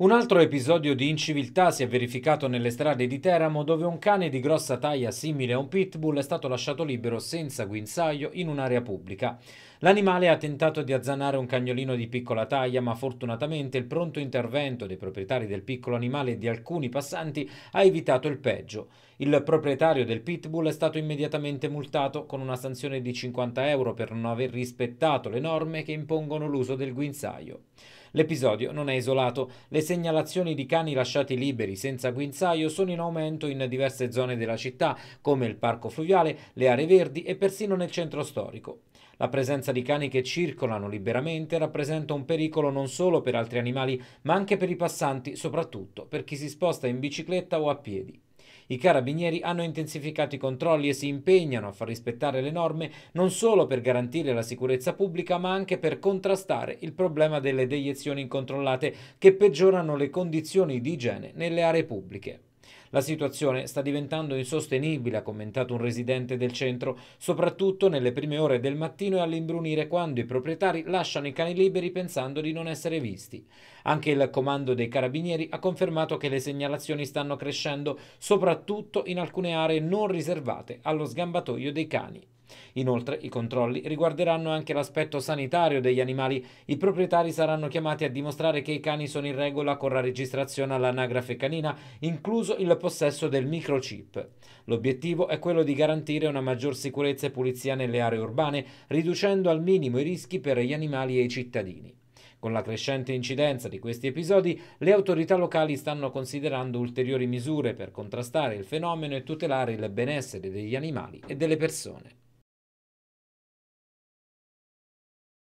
Un altro episodio di inciviltà si è verificato nelle strade di Teramo dove un cane di grossa taglia simile a un pitbull è stato lasciato libero senza guinzaglio in un'area pubblica. L'animale ha tentato di azzanare un cagnolino di piccola taglia ma fortunatamente il pronto intervento dei proprietari del piccolo animale e di alcuni passanti ha evitato il peggio. Il proprietario del pitbull è stato immediatamente multato con una sanzione di 50 euro per non aver rispettato le norme che impongono l'uso del guinzaglio. L'episodio non è isolato. Le segnalazioni di cani lasciati liberi senza guinzaio sono in aumento in diverse zone della città, come il parco fluviale, le aree verdi e persino nel centro storico. La presenza di cani che circolano liberamente rappresenta un pericolo non solo per altri animali, ma anche per i passanti, soprattutto per chi si sposta in bicicletta o a piedi. I carabinieri hanno intensificato i controlli e si impegnano a far rispettare le norme non solo per garantire la sicurezza pubblica ma anche per contrastare il problema delle deiezioni incontrollate che peggiorano le condizioni di igiene nelle aree pubbliche. La situazione sta diventando insostenibile, ha commentato un residente del centro, soprattutto nelle prime ore del mattino e all'imbrunire quando i proprietari lasciano i cani liberi pensando di non essere visti. Anche il comando dei carabinieri ha confermato che le segnalazioni stanno crescendo, soprattutto in alcune aree non riservate allo sgambatoio dei cani. Inoltre i controlli riguarderanno anche l'aspetto sanitario degli animali. I proprietari saranno chiamati a dimostrare che i cani sono in regola con la registrazione all'anagrafe canina, incluso il possesso del microchip. L'obiettivo è quello di garantire una maggior sicurezza e pulizia nelle aree urbane, riducendo al minimo i rischi per gli animali e i cittadini. Con la crescente incidenza di questi episodi, le autorità locali stanno considerando ulteriori misure per contrastare il fenomeno e tutelare il benessere degli animali e delle persone.